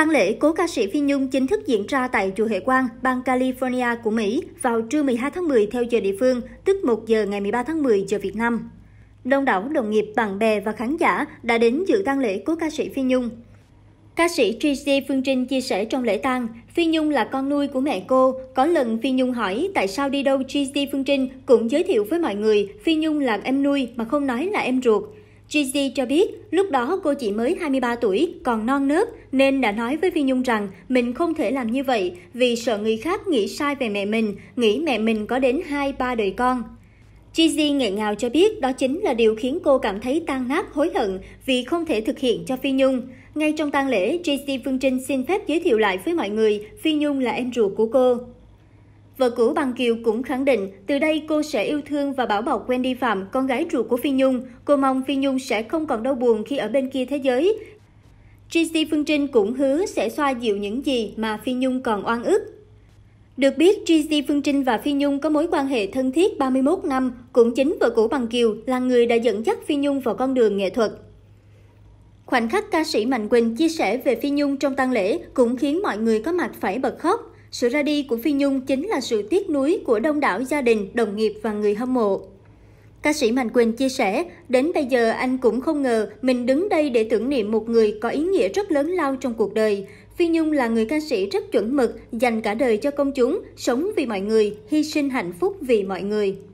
Tang lễ cố ca sĩ Phi Nhung chính thức diễn ra tại chùa hệ Quang, bang California của Mỹ vào trưa 12 tháng 10 theo giờ địa phương, tức 1 giờ ngày 13 tháng 10 giờ Việt Nam. Đông đảo đồng nghiệp, bạn bè và khán giả đã đến dự tang lễ của ca sĩ Phi Nhung. Ca sĩ Tracy Phương Trinh chia sẻ trong lễ tang, Phi Nhung là con nuôi của mẹ cô. Có lần Phi Nhung hỏi tại sao đi đâu Tracy Phương Trinh cũng giới thiệu với mọi người Phi Nhung là em nuôi mà không nói là em ruột. Gigi cho biết lúc đó cô chỉ mới 23 tuổi, còn non nớt, nên đã nói với Phi Nhung rằng mình không thể làm như vậy vì sợ người khác nghĩ sai về mẹ mình, nghĩ mẹ mình có đến 2-3 đời con. Gigi nghẹn ngào cho biết đó chính là điều khiến cô cảm thấy tan nát hối hận vì không thể thực hiện cho Phi Nhung. Ngay trong tang lễ, Gigi Phương Trinh xin phép giới thiệu lại với mọi người Phi Nhung là em ruột của cô. Vợ cũ Bằng Kiều cũng khẳng định từ đây cô sẽ yêu thương và bảo bọc Wendy Phạm, con gái ruột của Phi Nhung. Cô mong Phi Nhung sẽ không còn đau buồn khi ở bên kia thế giới. GC Phương Trinh cũng hứa sẽ xoa dịu những gì mà Phi Nhung còn oan ức. Được biết, Gigi Phương Trinh và Phi Nhung có mối quan hệ thân thiết 31 năm, cũng chính vợ cũ Bằng Kiều là người đã dẫn dắt Phi Nhung vào con đường nghệ thuật. Khoảnh khắc ca sĩ Mạnh Quỳnh chia sẻ về Phi Nhung trong tang lễ cũng khiến mọi người có mặt phải bật khóc. Sự ra đi của Phi Nhung chính là sự tiếc nuối của đông đảo gia đình, đồng nghiệp và người hâm mộ. Ca sĩ Mạnh Quỳnh chia sẻ, đến bây giờ anh cũng không ngờ mình đứng đây để tưởng niệm một người có ý nghĩa rất lớn lao trong cuộc đời. Phi Nhung là người ca sĩ rất chuẩn mực, dành cả đời cho công chúng, sống vì mọi người, hy sinh hạnh phúc vì mọi người.